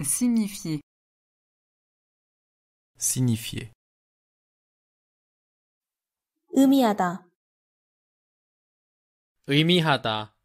Signifier. Signifier. 의미하다. 의미하다.